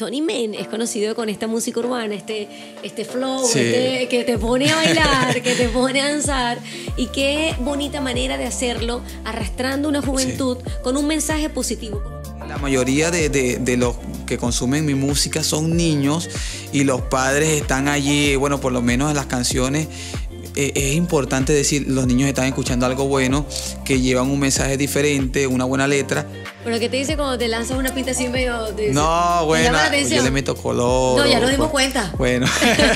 Tony Men es conocido con esta música urbana, este, este flow este que te pone a bailar, que te pone a danzar. Y qué bonita manera de hacerlo, arrastrando una juventud con un mensaje positivo. La mayoría de, de, los que consumen mi música son niños y los padres están allí, bueno, por lo menos en las canciones eh, es importante decir, los niños están escuchando algo bueno, que llevan un mensaje diferente, una buena letra. Pero ¿qué te dice cuando te lanzas una pinta así medio de, No, bueno, yo le meto color. No, ya nos dimos cuenta. Bueno,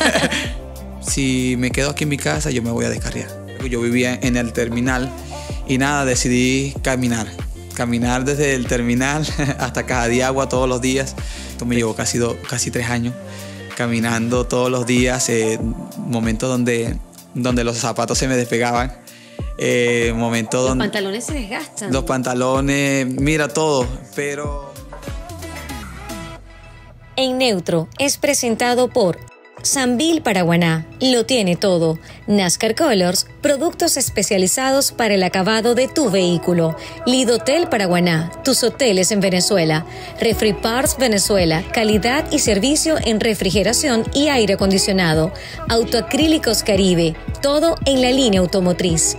si me quedo aquí en mi casa, yo me voy a descarriar. Yo vivía en el terminal y nada, decidí caminar. Caminar desde el terminal hasta Caja de Agua todos los días. Esto me llevó casi, casi tres años caminando todos los días, eh, momentos donde donde los zapatos se me despegaban. Eh, momento los pantalones se desgastan. Los pantalones, mira todo, pero... En neutro es presentado por Sambil Paraguaná. Lo tiene todo. NASCAR Colors, productos especializados para el acabado de tu vehículo. Hotel Paraguaná, tus hoteles en Venezuela. Refri Venezuela, calidad y servicio en refrigeración y aire acondicionado. Autoacrílicos Caribe, todo en la línea automotriz.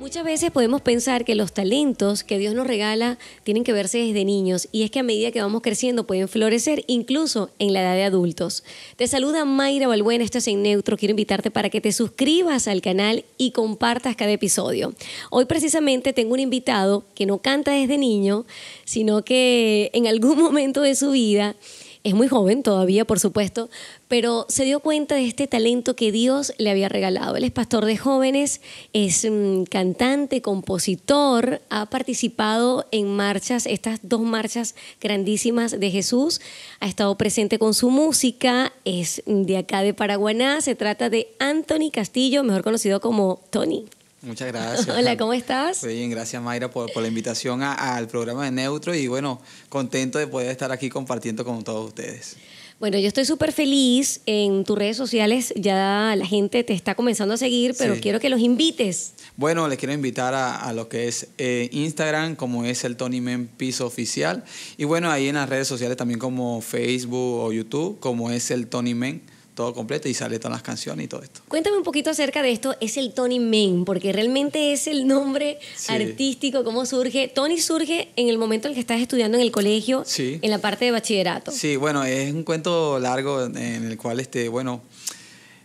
Muchas veces podemos pensar que los talentos que Dios nos regala tienen que verse desde niños y es que a medida que vamos creciendo pueden florecer incluso en la edad de adultos. Te saluda Mayra Balbuena, esto es En Neutro. Quiero invitarte para que te suscribas al canal y compartas cada episodio. Hoy precisamente tengo un invitado que no canta desde niño, sino que en algún momento de su vida es muy joven todavía, por supuesto, pero se dio cuenta de este talento que Dios le había regalado. Él es pastor de jóvenes, es mm, cantante, compositor, ha participado en marchas, estas dos marchas grandísimas de Jesús, ha estado presente con su música, es mm, de acá de Paraguaná, se trata de Anthony Castillo, mejor conocido como Tony. Muchas gracias. Hola, ¿cómo estás? Muy bien, gracias Mayra por la invitación al programa de Neutro y bueno, contento de poder estar aquí compartiendo con todos ustedes. Bueno, yo estoy súper feliz. En tus redes sociales ya la gente te está comenzando a seguir, pero quiero que los invites. Bueno, les quiero invitar a, lo que es eh, Instagram, como es el Tony Men Piso Oficial. Y bueno, ahí en las redes sociales también como Facebook o YouTube, como es el Tony Men todo completo y sale todas las canciones y todo esto. Cuéntame un poquito acerca de esto, es el Tony Main, porque realmente es el nombre artístico, cómo surge. Tony surge en el momento en el que estás estudiando en el colegio, sí. en la parte de bachillerato. Sí, bueno, es un cuento largo en el cual, este, bueno,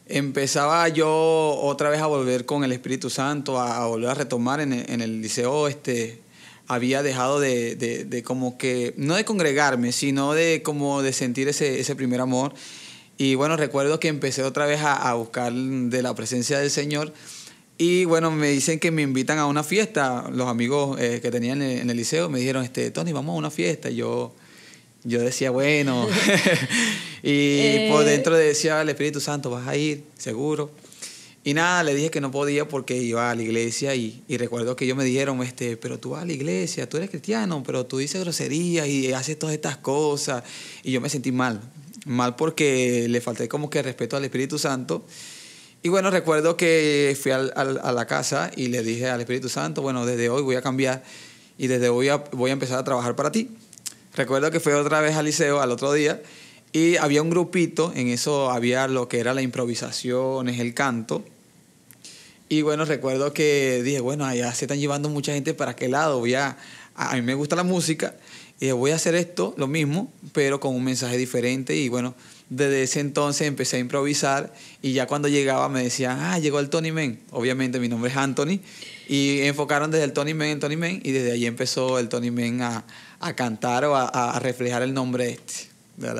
empezaba yo otra vez a volver con el Espíritu Santo, a, volver a retomar en el, liceo, este, había dejado de, de, de, como que, no de congregarme, sino de como de sentir ese, ese primer amor y bueno, recuerdo que empecé otra vez a, buscar de la presencia del Señor. Y bueno, me dicen que me invitan a una fiesta. Los amigos eh, que tenían en el, liceo me dijeron, este, Tony, vamos a una fiesta. Y yo, yo decía, bueno. y eh. por dentro decía el Espíritu Santo, vas a ir, seguro. Y nada, le dije que no podía porque iba a la iglesia y, recuerdo que yo me dijeron, este, pero tú vas a la iglesia, tú eres cristiano, pero tú dices groserías y haces todas estas cosas. Y yo me sentí mal, mal porque le falté como que respeto al Espíritu Santo. Y bueno, recuerdo que fui a la casa y le dije al Espíritu Santo, bueno, desde hoy voy a cambiar y desde hoy voy a empezar a trabajar para ti. Recuerdo que fui otra vez al liceo al otro día y había un grupito, en eso había lo que era la improvisación, es el canto. Y bueno, recuerdo que dije, bueno, allá se están llevando mucha gente para qué lado, voy a, a mí me gusta la música y dije, voy a hacer esto, lo mismo, pero con un mensaje diferente. Y bueno, desde ese entonces empecé a improvisar y ya cuando llegaba me decían, ah, llegó el Tony Men. Obviamente mi nombre es Anthony. Y enfocaron desde el Tony Men en Tony Men y desde ahí empezó el Tony Men a, cantar o a, a reflejar el nombre este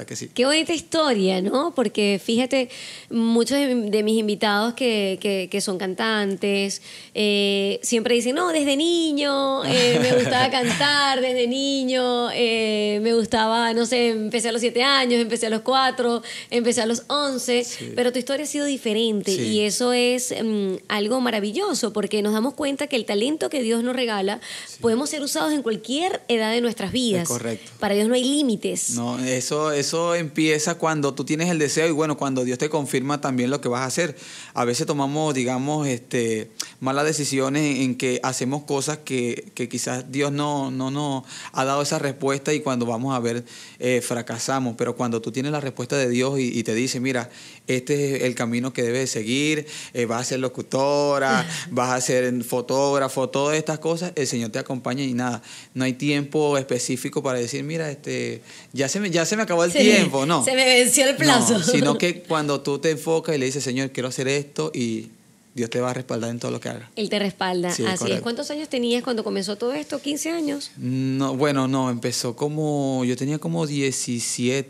que sí. Qué bonita historia, ¿no? Porque fíjate, muchos de, mis invitados que, son cantantes eh, siempre dicen, no, desde niño eh, me gustaba cantar, desde niño eh, me gustaba, no sé, empecé a los siete años, empecé a los cuatro, empecé a los 11, pero tu historia ha sido diferente y eso es mm, algo maravilloso porque nos damos cuenta que el talento que Dios nos regala podemos ser usados en cualquier edad de nuestras vidas. correcto. Para Dios no hay límites. No, eso eso, empieza cuando tú tienes el deseo y bueno, cuando Dios te confirma también lo que vas a hacer. A veces tomamos, digamos, este, malas decisiones en que hacemos cosas que, que quizás Dios no, no nos ha dado esa respuesta y cuando vamos a ver eh, fracasamos. Pero cuando tú tienes la respuesta de Dios y, y te dice, mira, este es el camino que debes seguir, eh, vas a ser locutora, vas a ser fotógrafo, todas estas cosas, el Señor te acompaña y nada, no hay tiempo específico para decir, mira, este, ya se me, ya se me acabó el tiempo, no. Se me venció el plazo. sino que cuando tú te enfocas y le dices, Señor, quiero hacer esto y Dios te va a respaldar en todo lo que hagas. Él te respalda. Así es. ¿Cuántos años tenías cuando comenzó todo esto? ¿15 años? No, bueno, no, empezó como. Yo tenía como 17.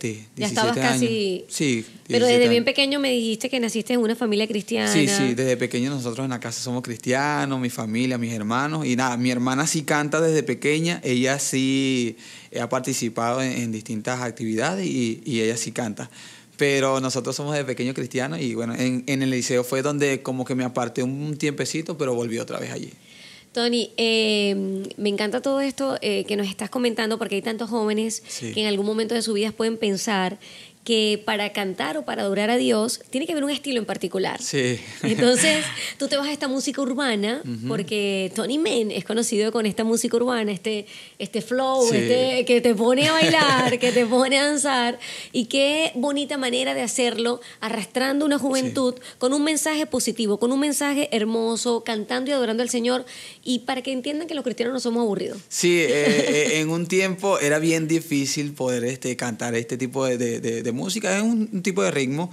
17 ya estabas casi. Sí. Pero desde bien pequeño me dijiste que naciste en una familia cristiana. Sí, sí, desde pequeño nosotros en la casa somos cristianos, mi familia, mis hermanos. Y nada, mi hermana sí canta desde pequeña, ella sí ha participado en, distintas actividades y, y ella sí canta. Pero nosotros somos de pequeño cristiano y bueno, en, el liceo fue donde como que me aparté un tiempecito, pero volví otra vez allí. Tony, em, me encanta todo esto eh, que nos estás comentando porque hay tantos jóvenes que en algún momento de su vida pueden pensar que para cantar o para adorar a Dios tiene que haber un estilo en particular. Sí. Entonces, tú te vas a esta música urbana, porque Tony Mann es conocido con esta música urbana, este, este flow, este que te pone a bailar, que te pone a danzar, y qué bonita manera de hacerlo, arrastrando una juventud con un mensaje positivo, con un mensaje hermoso, cantando y adorando al Señor, y para que entiendan que los cristianos no somos aburridos. Sí, eh, eh, en un tiempo era bien difícil poder este, cantar este tipo de música, es un, tipo de ritmo.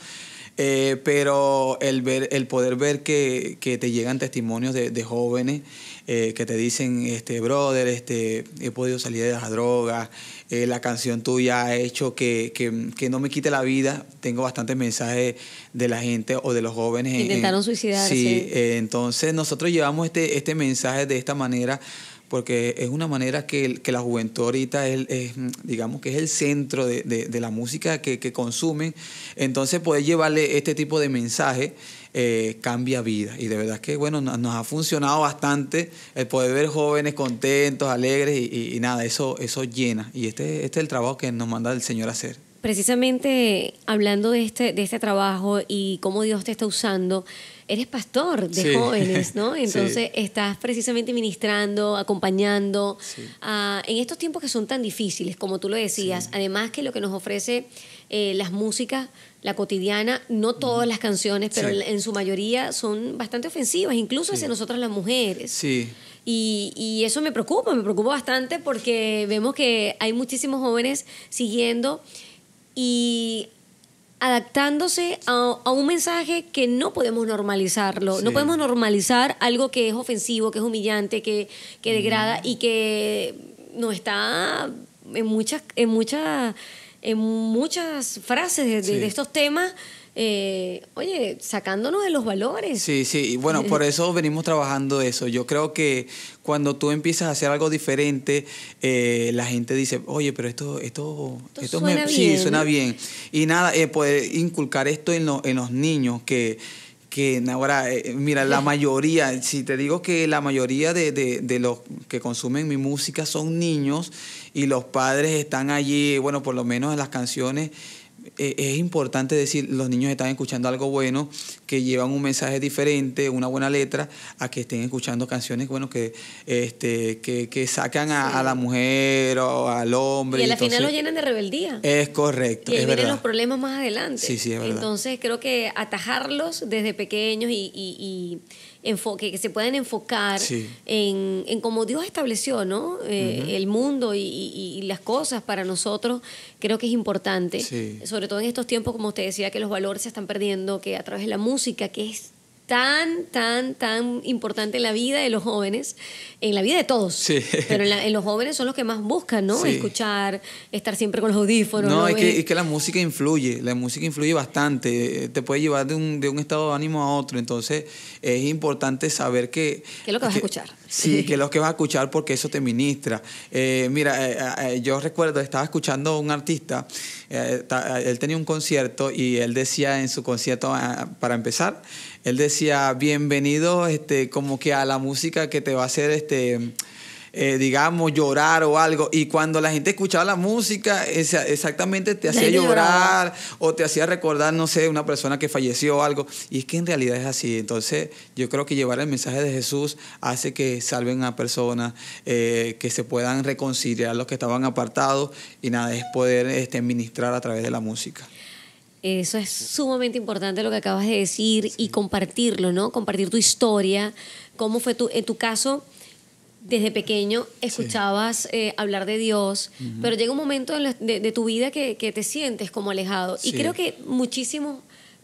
Eh, pero el, ver, el poder ver que, te llegan testimonios de, jóvenes eh, que te dicen, este, brother, este, he podido salir de las drogas, eh, la canción tuya ha hecho que, que, no me quite la vida. Tengo bastantes mensajes de la gente o de los jóvenes. Intentaron suicidarse. Sí, entonces nosotros llevamos este, este mensaje de esta manera porque es una manera que, la juventud ahorita es, digamos que es el centro de, la música que, consumen. Entonces poder llevarle este tipo de mensaje eh, cambia vida. Y de verdad que, bueno, nos, ha funcionado bastante el poder ver jóvenes contentos, alegres y, nada, eso, eso llena. Y este, este es el trabajo que nos manda el Señor a hacer. Precisamente hablando de este, de este trabajo y cómo Dios te está usando, eres pastor de jóvenes, ¿no? Entonces estás precisamente ministrando, acompañando ah, en estos tiempos que son tan difíciles, como tú lo decías, además que lo que nos ofrece eh, las músicas, la cotidiana, no todas las canciones, pero en su mayoría son bastante ofensivas, incluso hacia nosotras las mujeres. Sí. Y, y, eso me preocupa, me preocupa bastante porque vemos que hay muchísimos jóvenes siguiendo y adaptándose a, un mensaje que no podemos normalizarlo. No podemos normalizar algo que es ofensivo, que es humillante, que, que degrada y que no está en muchas, en muchas, en muchas frases de, estos temas. Eh, oye, sacándonos de los valores. Sí, sí, bueno, por eso venimos trabajando eso. Yo creo que cuando tú empiezas a hacer algo diferente, eh, la gente dice, oye, pero esto, esto, esto, me, bien. suena bien. Y nada, eh, poder inculcar esto en, los niños que ahora, eh, mira, la mayoría, si te digo que la mayoría de, de, los que consumen mi música son niños y los padres están allí, bueno, por lo menos en las canciones, eh, es importante decir, los niños están escuchando algo bueno, que llevan un mensaje diferente, una buena letra, a que estén escuchando canciones bueno, que, este, que, sacan a, la mujer o al hombre. Y al final lo llenan de rebeldía. Es correcto. Y ahí vienen los problemas más adelante. Sí, sí, es verdad. Entonces creo que atajarlos desde pequeños y enfoque, que se puedan enfocar en, en cómo Dios estableció ¿no? Eh, el mundo y, las cosas para nosotros, creo que es importante, sobre todo en estos tiempos, como usted decía, que los valores se están perdiendo, que a través de la música, que es tan, tan, tan importante en la vida de los jóvenes, en la vida de todos, pero en, los jóvenes son los que más buscan, ¿no? Escuchar, estar siempre con los audífonos. No, eh, Es, que, la música influye, la música influye bastante, eh, te puede llevar de un, de un estado de ánimo a otro, entonces es importante saber que... ¿Qué es lo que, vas a escuchar? Sí, que es lo que vas a escuchar porque eso te ministra. Eh, mira, yo recuerdo, estaba escuchando a un artista, eh, eh, él tenía un concierto y él decía en su concierto, ah, para empezar, él decía, bienvenido este, como que a la música que te va a hacer este eh, digamos, llorar o algo. Y cuando la gente escuchaba la música, exactamente te hacía llorar o te hacía recordar, no sé, una persona que falleció o algo. Y es que en realidad es así. Entonces, yo creo que llevar el mensaje de Jesús hace que salven a personas, eh, que se puedan reconciliar los que estaban apartados y nada, es poder este, ministrar a través de la música. Eso es sumamente importante lo que acabas de decir y compartirlo, ¿no? Compartir tu historia, cómo fue tu, en tu caso, desde pequeño escuchabas eh, hablar de Dios, pero llega un momento de, tu vida que, te sientes como alejado. Y creo que muchísimos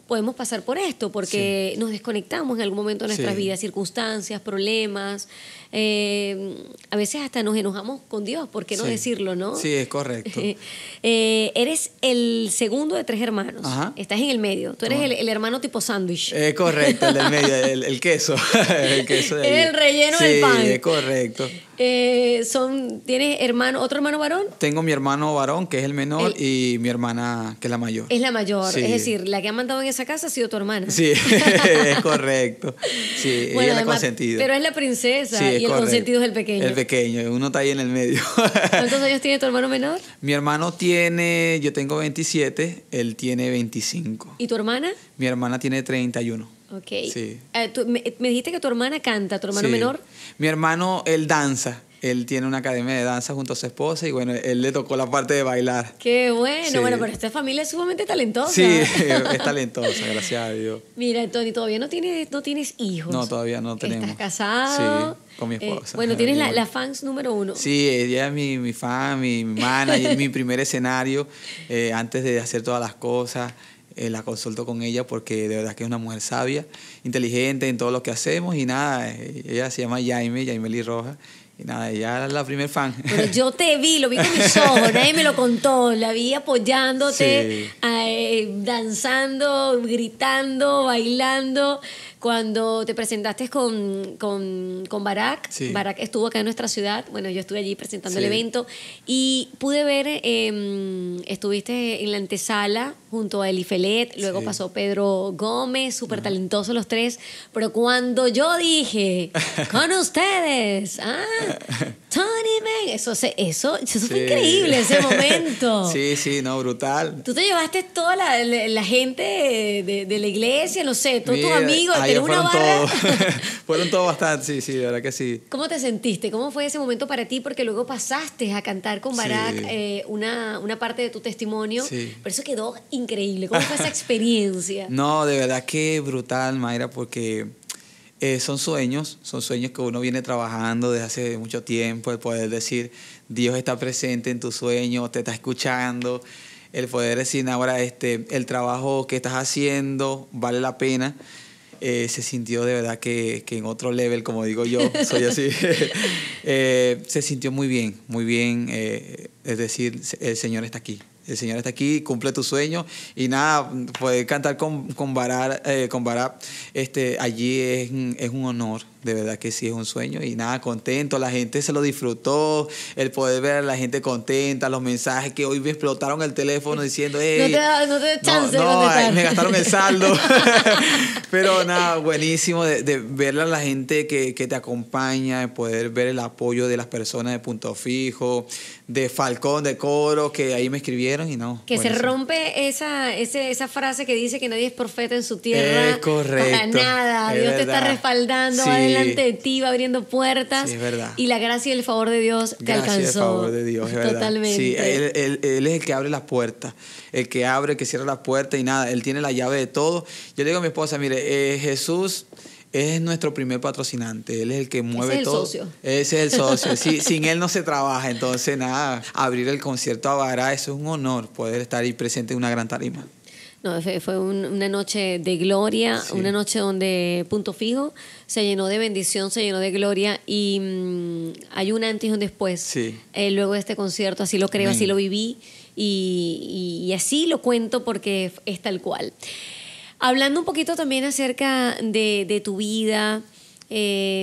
podemos pasar por esto, porque nos desconectamos en algún momento de nuestras vidas, circunstancias, problemas, eh, a veces hasta nos enojamos con Dios, ¿por qué no decirlo, no? Sí, es correcto. Eh, eres el segundo de tres hermanos. Estás en el medio. Tú eres el, hermano tipo sándwich. Es correcto, el del medio, el, queso. el queso el relleno del pan. Sí, es correcto. Eh, son, ¿Tienes hermano, otro hermano varón? Tengo mi hermano varón, que es el menor, y mi hermana, que es la mayor. Es la mayor, es decir, la que ha mandado en esa casa ha sido tu hermana. Sí, es correcto. Sí, bueno, Pero es la princesa. Sí, y el consentido es el pequeño. El pequeño, uno está ahí en el medio. ¿Cuántos años tiene tu hermano menor? Mi hermano tiene, yo tengo 27, él tiene 25. ¿Y tu hermana? Mi hermana tiene 31. Ok. Sí. Eh, me, dijiste que tu hermana canta, tu hermano menor. Mi hermano, él danza él tiene una academia de danza junto a su esposa y bueno, él le tocó la parte de bailar. Qué bueno, bueno, pero esta familia es sumamente talentosa. Sí, es talentosa, gracias a Dios. Mira, Tony, todavía no tienes, no tienes hijos. No, todavía no tenemos. Estás casado. Sí, con mi eh, esposa. bueno, tienes la, fans número uno. Sí, ella es mi, fan, mi, manager, mi primer escenario, eh, antes de hacer todas las cosas. Eh, la consulto con ella porque de verdad que es una mujer sabia, inteligente en todo lo que hacemos y nada, ella se llama Jaime, Jaime Lee Rojas y nada, ella era la primer fan. Pero yo te vi, lo vi con mis ojos, nadie me lo contó. La vi apoyándote, eh, danzando, gritando, bailando. Cuando te presentaste con, con, con Barack, Barack estuvo acá en nuestra ciudad, bueno, yo estuve allí presentando el evento y pude ver, em, estuviste en la antesala junto a Felet, luego pasó Pedro Gómez, súper talentosos los tres, pero cuando yo dije, con ustedes, ah, Tony Man, eso, eso, eso fue increíble ese momento. Sí, sí, no, brutal. Tú te llevaste toda la, la, gente de, la iglesia, no sé, todos tus amigos, fueron todos fueron todos bastante, sí, sí, de verdad que sí. ¿Cómo te sentiste? ¿Cómo fue ese momento para ti? Porque luego pasaste a cantar con Barack eh, una, una, parte de tu testimonio. Pero eso quedó increíble. ¿Cómo fue esa experiencia? no, de verdad que brutal, Mayra, porque eh, son sueños, son sueños que uno viene trabajando desde hace mucho tiempo, el poder decir, Dios está presente en tu sueño, te está escuchando, el poder decir, ahora este, el trabajo que estás haciendo vale la pena. Eh, se sintió de verdad que, en otro level, como digo yo, soy así, eh, se sintió muy bien, muy bien. Eh, es decir, el Señor está aquí. El Señor está aquí, cumple tu sueño y nada, poder cantar con, con, con este, allí es, es un honor, de verdad que sí es un sueño y nada, contento, la gente se lo disfrutó, el poder ver a la gente contenta, los mensajes que hoy me explotaron el teléfono diciendo, no te no chance no, me gastaron el saldo, pero nada, buenísimo de, ver a la gente que, te acompaña, de poder ver el apoyo de las personas de Punto Fijo, de Falcón, de Coro, que ahí me escribieron y no. Que se rompe esa, ese, esa frase que dice que nadie es profeta en su tierra. correcto. Para nada, Dios te está respaldando ante de ti, va abriendo puertas. Y la gracia y el favor de Dios te alcanzó. Gracias, el favor de Dios, es verdad. Totalmente. él, es el que abre las puertas, el que abre, que cierra las puertas y nada, él tiene la llave de todo. Yo digo a mi esposa, mire, eh, Jesús es nuestro primer patrocinante, él es el que mueve Ese es todo. El socio. Ese es el socio. sin él no se trabaja, entonces nada, abrir el concierto a Bará, es un honor, poder estar ahí presente en una gran tarima. No, fue una noche de gloria, una noche donde punto fijo, se llenó de bendición, se llenó de gloria y mm, hay un antes y un después. Sí. Eh, luego de este concierto, así lo creo, así lo viví y, así lo cuento porque es tal cual. Hablando un poquito también acerca de tu vida, eh,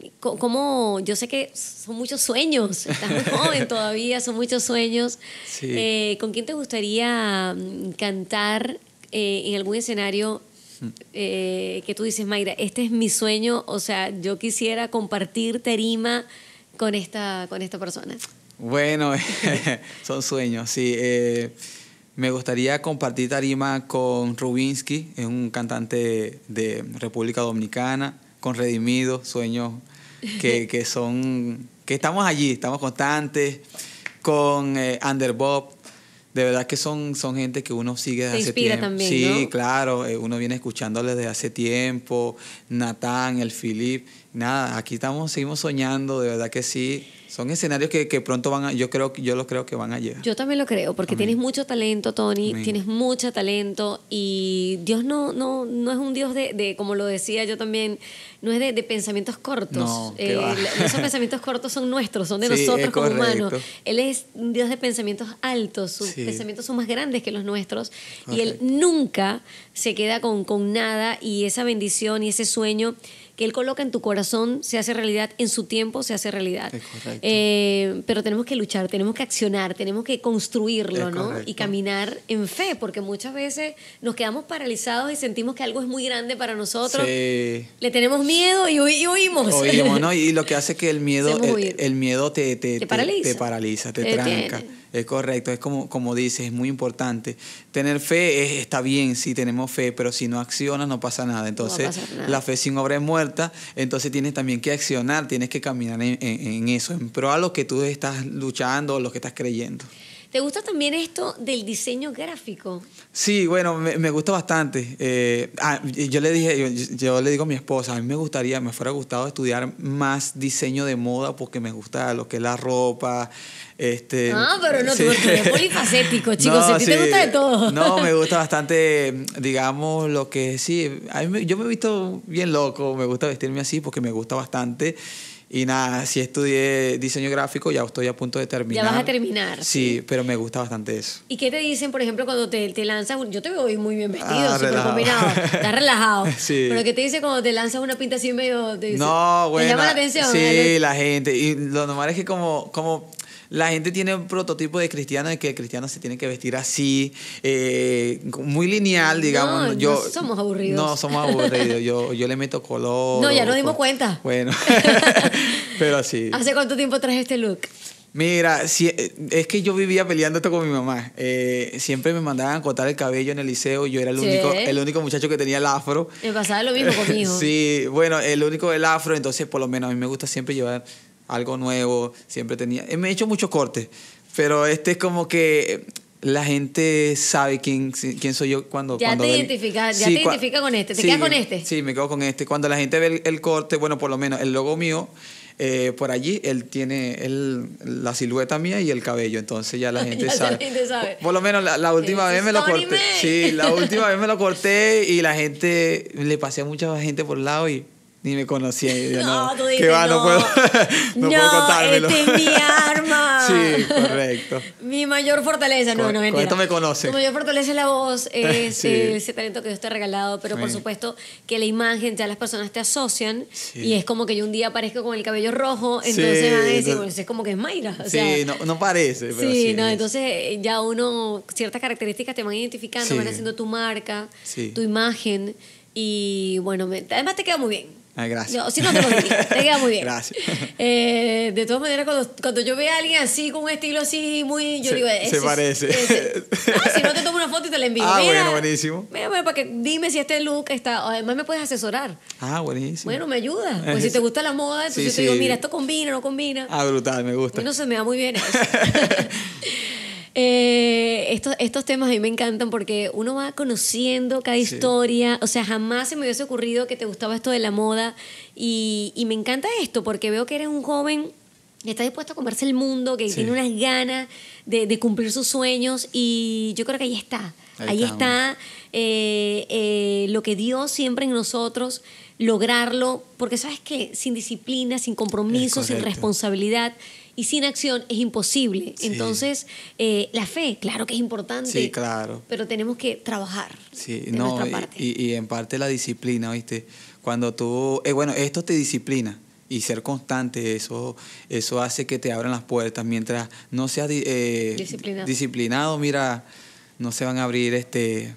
em, ¿Cómo? Yo sé que son muchos sueños, estás joven todavía, son muchos sueños. Eh, ¿Con quién te gustaría mm, cantar eh, en algún escenario hmm. eh, que tú dices, Mayra, este es mi sueño? O sea, yo quisiera compartir tarima con esta, con esta persona. Bueno, son sueños, sí. Me gustaría compartir tarima con Rubinsky, es un cantante de República Dominicana con Redimidos, sueños que, que son, que estamos allí, estamos constantes, con eh, Underbob, De verdad que son, son gente que uno sigue desde hace tiempo. También, sí, claro, eh, uno viene escuchándoles desde hace tiempo, Natán, el Philip nada, aquí estamos, seguimos soñando, de verdad que sí. Son escenarios que, pronto van a, yo creo, yo lo creo que van a llegar. Yo también lo creo, porque tienes mucho talento, Tony, tienes mucho talento y Dios no, no, no es un Dios de, como lo decía yo también, no es de, pensamientos cortos. Eh, esos pensamientos cortos son nuestros, son de nosotros como humanos. Él es un Dios de pensamientos altos, sus pensamientos son más grandes que los nuestros y Él nunca se queda con, con nada y esa bendición y ese sueño que Él coloca en tu corazón se hace realidad, en su tiempo se hace realidad. Eh, pero tenemos que luchar, tenemos que accionar, tenemos que construirlo, ¿no? Y caminar en fe, porque muchas veces nos quedamos paralizados y sentimos que algo es muy grande para nosotros. Le tenemos miedo y, oímos. Oímos, ¿no? Y lo que hace que el miedo, el, miedo te, te, paraliza, te, tranca. Es correcto, es como, como dices, es muy importante. Tener fe está bien si tenemos fe, pero si no accionas no pasa nada. Entonces, la fe sin obra es muerta, entonces tienes también que accionar, tienes que caminar en, en eso, en pro a lo que tú estás luchando o lo que estás creyendo. ¿Te gusta también esto del diseño gráfico? Sí, bueno, me, gusta bastante. Eh, ah, yo le dije, yo, le digo a mi esposa, a mí me gustaría, me fuera gustado estudiar más diseño de moda porque me gusta lo que es la ropa. Este, ah, pero no, tú eres polifacético, chicos, no, a ti te gusta de todo. No, me gusta bastante, digamos, lo que sí, yo me he visto bien loco, me gusta vestirme así porque me gusta bastante. Y nada, si estudié diseño gráfico, ya estoy a punto de terminar. Ya vas a terminar. Sí, pero me gusta bastante eso. ¿Y qué te dicen, por ejemplo, cuando te, te lanzas? Yo te veo muy bien vestido, ah, súper combinado. Estás relajado. Sí. Pero ¿qué te dicen cuando te lanzas una pinta así medio. no, bueno. Te llama la atención. Sí, la gente. Y lo normal es que, como, como la gente tiene un prototipo de cristiano de que el cristiano se tiene que vestir así, eh, muy lineal, digamos. yo, no somos aburridos. No, somos aburridos. yo, yo le meto color. No, ya nos dimos cuenta. Bueno, pero sí. ¿Hace cuánto tiempo traes este look? Mira, eh, es que yo vivía peleando esto con mi mamá. Eh, siempre me mandaban cortar el cabello en el liceo. Yo era el, único, el único muchacho que tenía el afro. Me pasaba lo mismo conmigo. sí, bueno, el único del afro. Entonces, por lo menos a mí me gusta siempre llevar algo nuevo, siempre tenía, eh, me he hecho muchos cortes, pero este es como que eh, la gente sabe quién, quién soy yo cuando... Ya te, identifica, ya te identifica con este, te quedas con este. Sí, me quedo con este. Cuando la gente ve el, corte, bueno, por lo menos el logo mío, eh, por allí él tiene la silueta mía y el cabello, entonces ya la gente, sabe. Por, lo menos la, última vez me lo corté. Sí, la última vez me lo corté y la gente, le pasé a mucha gente por el lado y ni me conocía. no, tú dices, que va, no, puedo, no, no Este es mi arma. sí, correcto. Mi mayor fortaleza, no, no, no, mentira. Con esto me conoce. Mi mayor fortaleza es la voz, es, ese talento que Dios te ha regalado, pero por supuesto que la imagen, ya las personas te asocian y es como que yo un día aparezco con el cabello rojo, entonces van a decir, bueno, es como que es Mayra. sí, no, no parece, pero sí. no, entonces eh, ya uno, ciertas características te van identificando, van haciendo tu marca, tu imagen y bueno, además te queda muy bien. Ah, gracias. si no te lo te queda muy bien. Gracias. Eh, de todas maneras, cuando, yo veo a alguien así, con un estilo así muy. Yo se, digo, Se parece. Ah, si no, te tomo una foto y te la envío. Ah, bueno, buenísimo. Mira, bueno, para que dime si este look está. Además, me puedes asesorar. Ah, buenísimo. Bueno, me ayuda. si te gusta la moda, entonces yo te digo, mira, esto combina, no combina. Ah, brutal, me gusta. no se me da muy bien eso. Eh, estos, temas a mí me encantan porque uno va conociendo cada historia. O sea, jamás se me hubiese ocurrido que te gustaba esto de la moda. Y, me encanta esto porque veo que eres un joven que está dispuesto a comerse el mundo, que tiene unas ganas de, cumplir sus sueños. Y yo creo que ahí está. Ahí, está, eh, eh, lo que Dios siempre en nosotros lograrlo, porque sabes que sin disciplina, sin compromiso, sin responsabilidad, y sin acción es imposible. Entonces, eh, la fe, claro que es importante. Sí, claro. Pero tenemos que trabajar sí, no, Y, en parte la disciplina, ¿viste? Cuando tú, eh, bueno, esto te disciplina y ser constante, eso, eso hace que te abran las puertas. Mientras no seas eh, disciplinado. disciplinado, mira, no se van a abrir este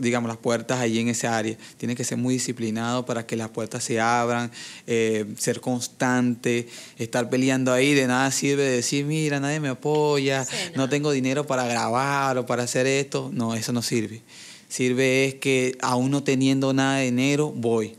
digamos, las puertas allí en esa área. Tiene que ser muy disciplinado para que las puertas se abran, eh, ser constante, estar peleando ahí, de nada sirve decir, mira, nadie me apoya, no tengo dinero para grabar o para hacer esto. No, eso no sirve sirve es que aún no teniendo nada de dinero, voy.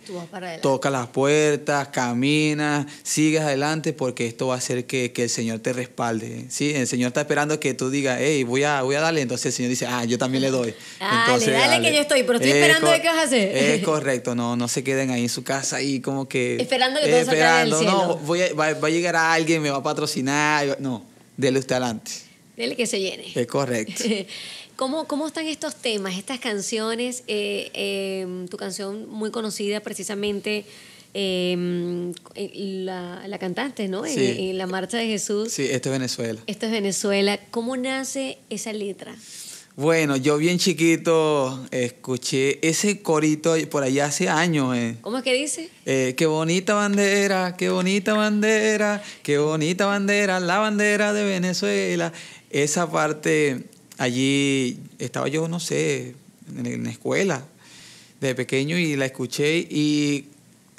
Toca las puertas, camina, sigues adelante porque esto va a hacer que, el Señor te respalde. ¿sí? El Señor está esperando que tú digas, hey, voy a, voy a darle. Entonces el Señor dice, ah, yo también le doy. Dale, dale, que yo estoy, pero estoy esperando de qué vas a hacer. Es correcto, no, no se queden ahí en su casa y como que... Esperando que todo esperando, del cielo. No, voy va, a llegar a alguien, me va a patrocinar. No, dele usted adelante. Dele que se llene. Es correcto. ¿Cómo, están estos temas, estas canciones? Eh, em, tu canción muy conocida precisamente, em, eh, la, la, cantaste, ¿no? en, la Marcha de Jesús. Sí, esto es Venezuela. Esto es Venezuela. ¿Cómo nace esa letra? Bueno, yo bien chiquito escuché ese corito por allá hace años. Eh. ¿Cómo es que dice? qué bonita bandera, qué bonita bandera, qué bonita bandera, la bandera de Venezuela. Esa parte Allí estaba yo, no sé, en la escuela de pequeño y la escuché y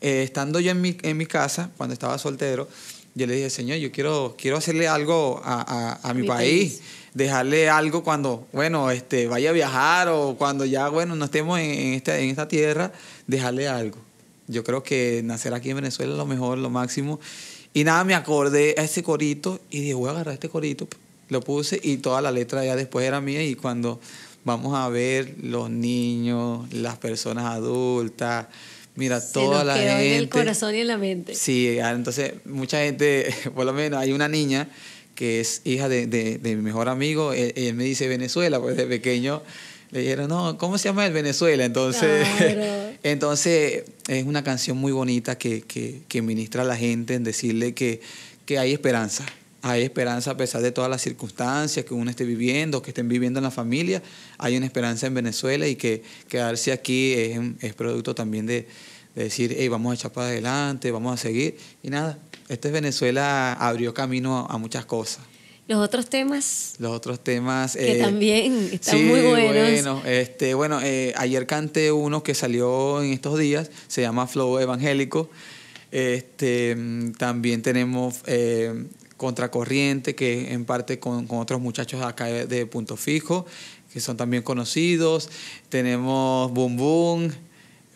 eh, estando yo en mi, en mi casa, cuando estaba soltero, yo le dije, Señor, yo quiero, quiero hacerle algo a, mi, país. dejarle algo cuando, bueno, este, vaya a viajar o cuando ya, bueno, no estemos en, en esta tierra, dejarle algo. Yo creo que nacer aquí en Venezuela es lo mejor, lo máximo. Y nada, me acordé a ese corito y dije, voy a agarrar este corito lo puse y toda la letra ya después era mía y cuando vamos a ver los niños, las personas adultas, mira, toda la gente. En el corazón y en la mente. Sí, ah, entonces mucha gente, por lo menos hay una niña que es hija de, mi mejor amigo, e, él, me dice Venezuela, pues de pequeño le dijeron, no, ¿cómo se llama el Venezuela? Entonces, entonces es una canción muy bonita que, que, que ministra a la gente en decirle que, que hay esperanza hay esperanza a pesar de todas las circunstancias que uno esté viviendo, que estén viviendo en la familia, hay una esperanza en Venezuela y que quedarse aquí es, producto también de, decir, hey, vamos a echar para adelante, vamos a seguir. Y nada, este es Venezuela abrió camino a muchas cosas. Los otros temas. Los otros temas. Que eh, también están muy buenos. Bueno, este, bueno eh, ayer canté uno que salió en estos días, se llama Flow Evangélico. Este, mm, también tenemos eh, Contracorriente, que en parte con, otros muchachos acá de Punto Fijo, que son también conocidos. Tenemos Boom Boom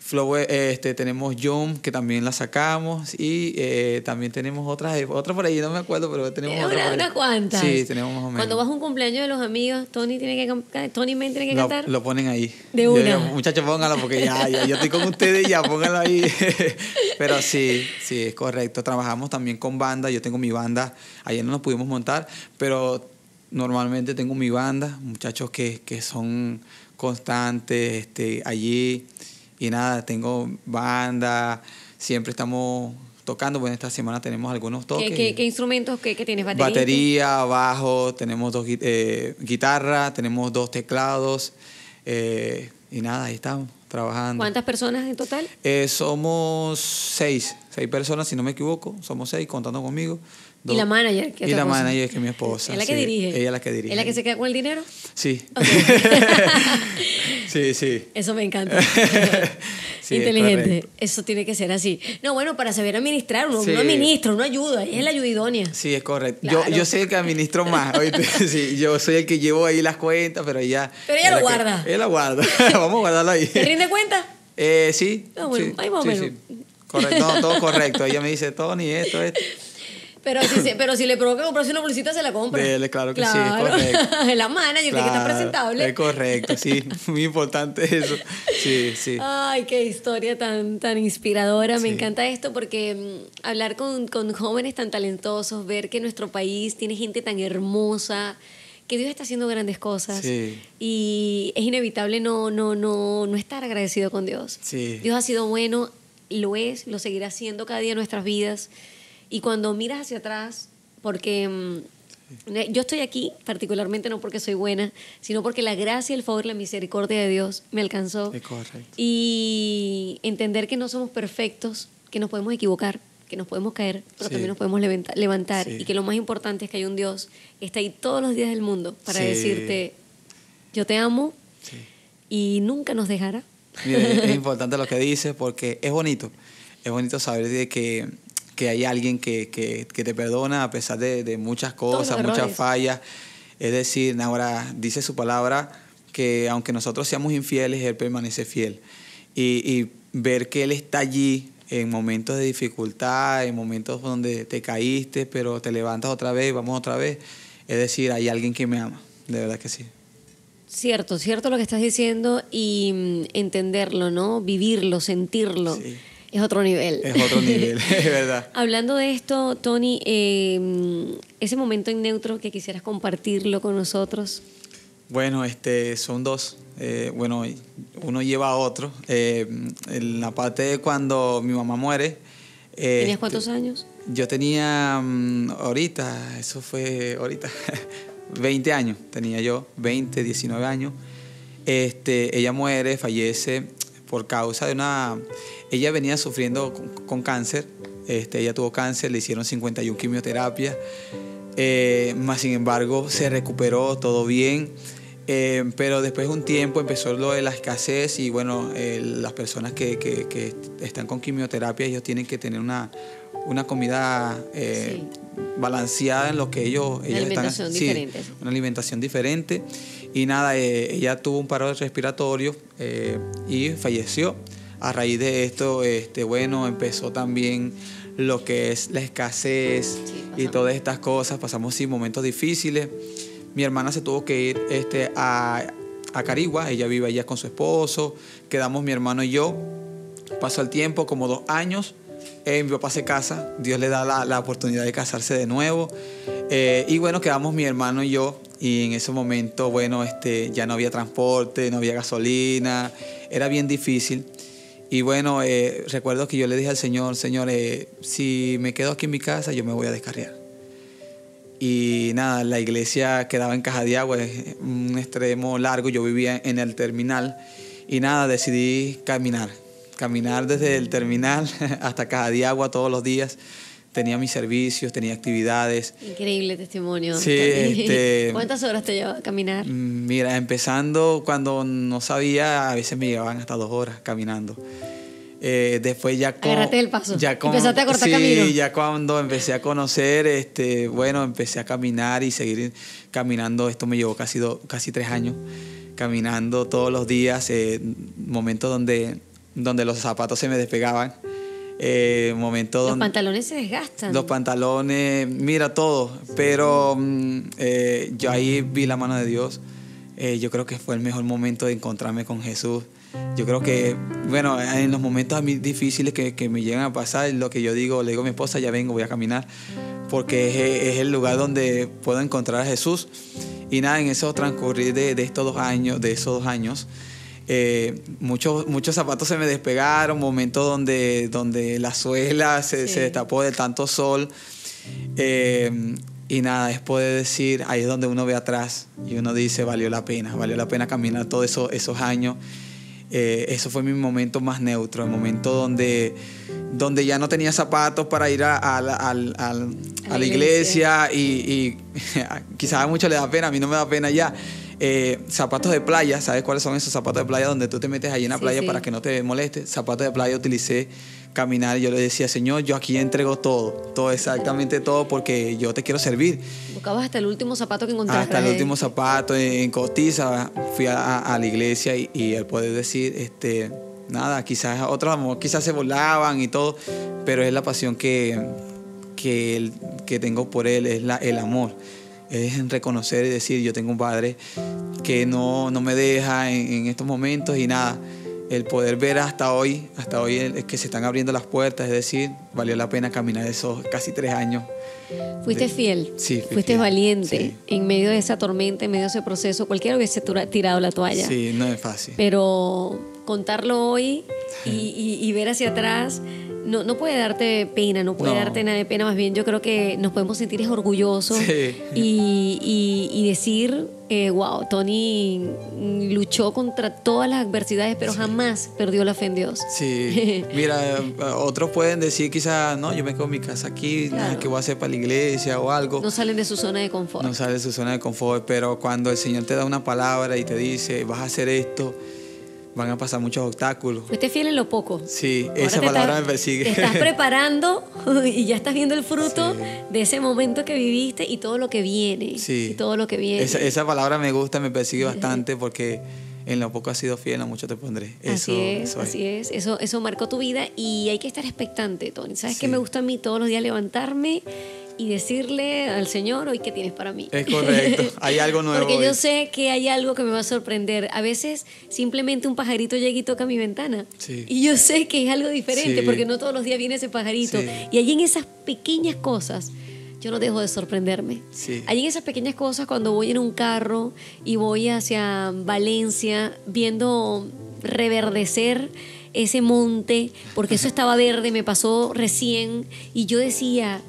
Flow, eh, este, tenemos Jump, que también la sacamos, y eh, también tenemos otras, eh, otras por ahí, no me acuerdo, pero tenemos una, cuantas. Sí, tenemos más o menos. Cuando vas a un cumpleaños de los amigos, Tony tiene que Tony tiene que cantar. Lo ponen ahí. De una. muchachos, pónganlo, porque ya, yo estoy con ustedes, ya, pónganlo ahí. pero sí, sí, es correcto. Trabajamos también con bandas, yo tengo mi banda, ayer no nos pudimos montar, pero normalmente tengo mi banda, muchachos que, que son constantes, este, allí y nada, tengo banda, siempre estamos tocando. Bueno, esta semana tenemos algunos toques. ¿Qué, instrumentos que, tienes? ¿Batería? Batería, bajo, tenemos dos eh, guitarras, tenemos dos teclados. Eh, y nada, ahí estamos trabajando. ¿Cuántas personas en total? Eh, somos seis, seis personas, si no me equivoco. Somos seis, contando conmigo y la manager. Que y la manager, que es mi esposa. Es la que dirige. Ella es la que dirige. ¿Es la que se queda con el dinero? Sí. sí, sí. Eso me encanta. Inteligente. Eso tiene que ser así. No, bueno, para saber administrar, uno, uno administra, uno ayuda. es la ayudidonia. Sí, es correcto. Yo, yo soy el que administro más. yo soy el que llevo ahí las cuentas, pero ella. Pero ella lo guarda. ella la guarda. Vamos a guardarlo ahí. ¿Te rinde cuenta? Eh, sí. Ah, bueno, ahí vamos. Correcto, todo correcto. Ella me dice, Tony, esto, esto. Pero si, pero si le provoca comprarse una bolsita, se la compra. claro que claro. sí, es correcto. la manager, que está presentable. Es correcto, sí, muy importante eso. Sí, sí. Ay, qué historia tan, tan inspiradora. Me encanta esto porque mm, hablar con, con jóvenes tan talentosos, ver que nuestro país tiene gente tan hermosa, que Dios está haciendo grandes cosas sí. y es inevitable no, no, no, no estar agradecido con Dios. Sí. Dios ha sido bueno, lo es, lo seguirá siendo cada día en nuestras vidas y cuando miras hacia atrás, porque mm, eh, yo estoy aquí particularmente no porque soy buena, sino porque la gracia, el favor, la misericordia de Dios me alcanzó. Y entender que no somos perfectos, que nos podemos equivocar, que nos podemos caer, pero también nos podemos levantar. Y que lo más importante es que hay un Dios que está ahí todos los días del mundo para decirte, yo te amo y nunca nos dejará. es importante lo que dices porque es bonito. Es bonito saber de que que hay alguien que, te perdona a pesar de, muchas cosas, muchas fallas. Es decir, ahora dice su palabra que aunque nosotros seamos infieles, Él permanece fiel. Y, ver que Él está allí en momentos de dificultad, en momentos donde te caíste, pero te levantas otra vez, vamos otra vez. Es decir, hay alguien que me ama, de verdad que sí. Cierto, cierto lo que estás diciendo y mm, entenderlo, ¿no? Vivirlo, sentirlo. Sí. Es otro nivel. Es otro nivel, es verdad. Hablando de esto, Tony, em, ese momento en neutro que quisieras compartirlo con nosotros. Bueno, este, son dos. Eh, bueno, uno lleva a otro. Em, en la parte de cuando mi mamá muere. ¿Tenías este, cuántos años? Yo tenía, mm, ahorita, eso fue ahorita, 20 años, tenía yo, 20, 19 años. Este, ella muere, fallece por causa de una ella venía sufriendo con, cáncer, este, ella tuvo cáncer, le hicieron 51 quimioterapias, eh, más sin embargo se recuperó todo bien. Eh, pero después de un tiempo empezó lo de la escasez y bueno, las personas que, están con quimioterapia, ellos tienen que tener una, comida eh, balanceada en lo que ellos... Una diferente. una alimentación diferente. Y nada, ella tuvo un paro respiratorio y falleció a raíz de esto, este, bueno, empezó también lo que es la escasez y todas estas cosas. Pasamos momentos difíciles. Mi hermana se tuvo que ir este, a, a Carigua, ella vive allá con su esposo, quedamos mi hermano y yo. Pasó el tiempo, como dos años, eh, mi papá se casa, Dios le da la, oportunidad de casarse de nuevo. Eh, y bueno, quedamos mi hermano y yo y en ese momento, bueno, este, ya no había transporte, no había gasolina, era bien difícil. Y bueno, eh, recuerdo que yo le dije al Señor, Señor, eh, si me quedo aquí en mi casa, yo me voy a descarriar. Y nada, la iglesia quedaba en Caja de Agua, un extremo largo, yo vivía en el terminal. Y nada, decidí caminar, caminar desde el terminal hasta Caja de Agua todos los días tenía mis servicios, tenía actividades. Increíble testimonio. Sí, este, ¿Cuántas horas te llevaba caminar? Mm, mira, empezando cuando no sabía, a veces me llevaban hasta dos horas caminando. Eh, después ya el paso. Ya Empezaste a cortar sí, ya cuando empecé a conocer, este, bueno, empecé a caminar y seguir caminando. Esto me llevó casi, casi tres años caminando todos los días, eh, momentos donde, donde los zapatos se me despegaban eh, momento los pantalones se desgastan. Los pantalones, mira todo. Pero mm, eh, yo ahí vi la mano de Dios. Eh, yo creo que fue el mejor momento de encontrarme con Jesús. Yo creo que, bueno, en los momentos difíciles que, me llegan a pasar, lo que yo digo, le digo a mi esposa, ya vengo, voy a caminar, porque es, el lugar donde puedo encontrar a Jesús. Y nada, en eso transcurrir de estos dos años, de esos dos años, eh, muchos, muchos zapatos se me despegaron, momentos donde, donde la suela se, destapó de tanto sol. Eh, y nada, es de decir, ahí es donde uno ve atrás y uno dice, valió la pena, valió la pena caminar todos eso, esos años. Eh, eso fue mi momento más neutro, el momento donde, donde ya no tenía zapatos para ir a, la iglesia, y, y quizás a muchos les da pena, a mí no me da pena ya. Eh, zapatos de playa, ¿sabes cuáles son esos zapatos de playa donde tú te metes allí en la playa para que no te moleste? Zapatos de playa utilicé caminar y yo le decía, Señor, yo aquí entrego todo, todo exactamente todo porque yo te quiero servir. Buscabas hasta el último zapato que encontraste. Hasta el último zapato en, cotiza, fui a, la iglesia y, él puede poder decir, este, nada, quizás otros quizás se volaban y todo, pero es la pasión que, que, que tengo por él, es la, el amor es en reconocer y decir, yo tengo un padre que no, me deja en, estos momentos y nada. El poder ver hasta hoy, hasta hoy es que se están abriendo las puertas, es decir, valió la pena caminar esos casi tres años. Fuiste fiel, fuiste valiente en medio de esa tormenta, en medio de ese proceso, cualquiera hubiese tirado la toalla. Sí, no es fácil. Pero contarlo hoy y ver hacia atrás no, puede darte pena, no puede darte nada de pena, más bien yo creo que nos podemos sentir orgullosos y, decir, wow, eh, Tony luchó contra todas las adversidades, pero jamás perdió la fe en Dios. Sí, mira, eh, otros pueden decir quizás, no, yo me quedo en mi casa aquí, que voy a hacer para la iglesia o algo. No salen de su zona de confort. No salen de su zona de confort, pero cuando el Señor te da una palabra y te dice, vas a hacer esto, van a pasar muchos obstáculos. Fuiste fiel en lo poco. Sí, esa palabra me persigue. Te estás preparando y ya estás viendo el fruto de ese momento que viviste y todo lo que viene. Sí. Y todo lo que viene. Esa, palabra me gusta, me persigue bastante porque en lo poco has sido fiel, en lo mucho te pondré. Eso, así es, eso así es. Eso, eso marcó tu vida y hay que estar expectante, Tony. ¿Sabes qué me gusta a mí todos los días levantarme? y decirle al Señor, hoy qué tienes para mí. Es correcto, hay algo nuevo. Porque yo sé que hay algo que me va a sorprender. A veces simplemente un pajarito llega y toca mi ventana. Y yo sé que es algo diferente, porque no todos los días viene ese pajarito. Y allí en esas pequeñas cosas, yo no dejo de sorprenderme. Sí. Allí en esas pequeñas cosas, cuando voy en un carro y voy hacia Valencia, viendo reverdecer ese monte, porque eso estaba verde, me pasó recién, y yo decía,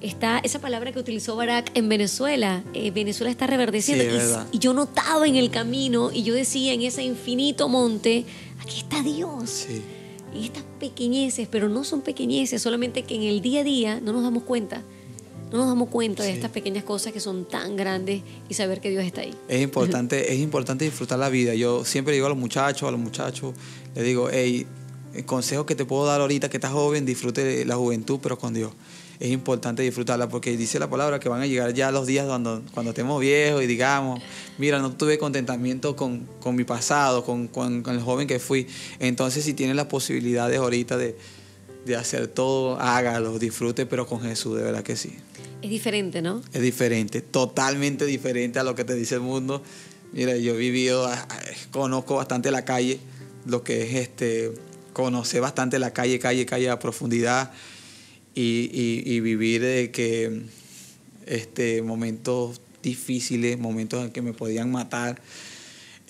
está esa palabra que utilizó Barack en Venezuela. Eh, Venezuela está reverdeciendo. y, yo notaba en el camino y yo decía en ese infinito monte, aquí está Dios. Sí. estas pequeñeces, pero no son pequeñeces, solamente que en el día a día no nos damos cuenta. No nos damos cuenta de estas pequeñas cosas que son tan grandes y saber que Dios está ahí. Es importante, es importante disfrutar la vida. Yo siempre digo a los muchachos, a los muchachos, les digo, hey, el consejo que te puedo dar ahorita que estás joven, disfrute la juventud, pero con Dios es importante disfrutarla porque dice la palabra que van a llegar ya los días cuando, estemos viejos y digamos, mira, no tuve contentamiento con, mi pasado, con, el joven que fui. Entonces, si tienes las posibilidades ahorita de, hacer todo, hágalo, disfrute, pero con Jesús, de verdad que sí. Es diferente, ¿no? Es diferente, totalmente diferente a lo que te dice el mundo. Mira, yo he vivido, conozco bastante la calle, lo que es este, conocer bastante la calle, calle, calle a profundidad y, vivir de que este, momentos difíciles, momentos en que me podían matar.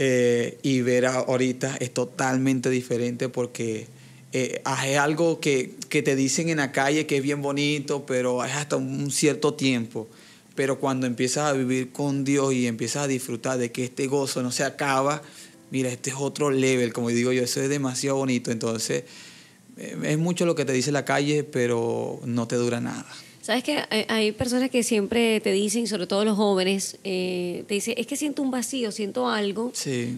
Eh, y ver ahorita es totalmente diferente porque eh, ah, es algo que, que, te dicen en la calle que es bien bonito, pero es hasta un cierto tiempo. Pero cuando empiezas a vivir con Dios y empiezas a disfrutar de que este gozo no se acaba, mira, este es otro level, como digo yo, eso es demasiado bonito. Entonces, eh, es mucho lo que te dice la calle, pero no te dura nada. Sabes que hay personas que siempre te dicen, sobre todo los jóvenes, eh, te dicen, es que siento un vacío, siento algo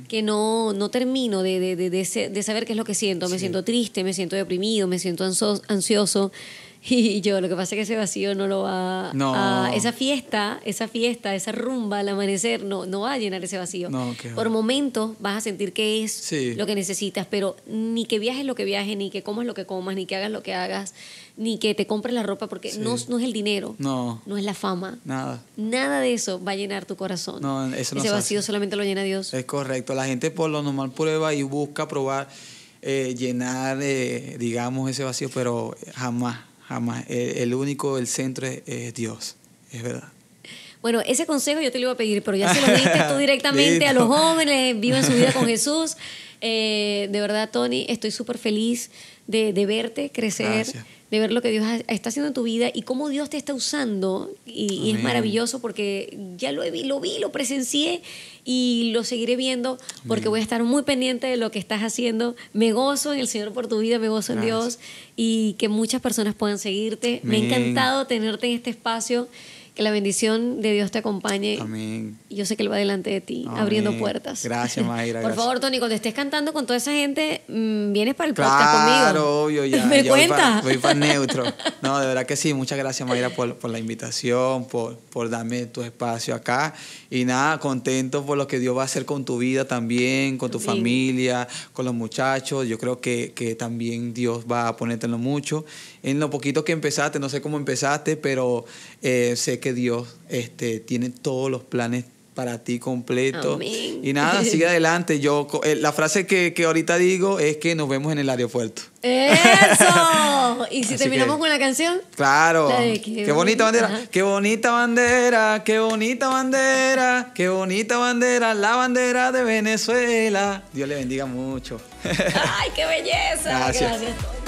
que no, no termino de, de, de, de, saber qué es lo que siento. Me siento triste, me siento deprimido, me siento ansioso Y yo, lo que pasa es que ese vacío no lo va a... Esa fiesta, esa fiesta, esa rumba al amanecer, no, no va a llenar ese vacío. No, Por momentos vas a sentir que es lo que necesitas, pero ni que viajes lo que viajes, ni que comas lo que comas, ni que hagas lo que hagas, ni que te compres la ropa, porque no, es el dinero, no. no es la fama. Nada. Nada de eso va a llenar tu corazón. No, eso no ese vacío solamente lo llena Dios. Es correcto. La gente por lo normal prueba y busca probar, eh, llenar, eh, digamos, ese vacío, pero jamás jamás. El, único, el centro es, Dios, es verdad. Bueno, ese consejo yo te lo iba a pedir, pero ya se lo diste tú directamente a los jóvenes, vivan su vida con Jesús. Eh, de verdad, Tony, estoy súper feliz de, de, verte crecer. Gracias de ver lo que Dios está haciendo en tu vida y cómo Dios te está usando. Y, es maravilloso porque ya lo, vi, lo vi, lo presencié y lo seguiré viendo porque voy a estar muy pendiente de lo que estás haciendo. Me gozo en el Señor por tu vida, me gozo en Dios y que muchas personas puedan seguirte. Me ha encantado tenerte en este espacio. Que la bendición de Dios te acompañe. Amén. yo sé que Él va delante de ti, abriendo puertas. Gracias, Mayra. Por favor, Tony, cuando estés cantando con toda esa gente, mm, vienes para el claro, podcast conmigo. Claro, obvio, ya. Me cuenta. Voy para, neutro. No, de verdad que sí. Muchas gracias, Mayra, por, la invitación, por, por darme tu espacio acá. Y nada, contento por lo que Dios va a hacer con tu vida también, con tu familia, con los muchachos. Yo creo que, que también Dios va a ponértelo mucho en lo poquito que empezaste, no sé cómo empezaste, pero eh, sé que Dios este, tiene todos los planes para ti completo. Y nada, sigue adelante. Yo eh, la frase que, ahorita digo es que nos vemos en el aeropuerto. Eso. Y si terminamos con la canción. Claro. qué, bonita bandera. Qué bonita bandera, qué bonita bandera, qué bonita bandera, la bandera de Venezuela. Dios le bendiga mucho. Ay, qué belleza. Gracias.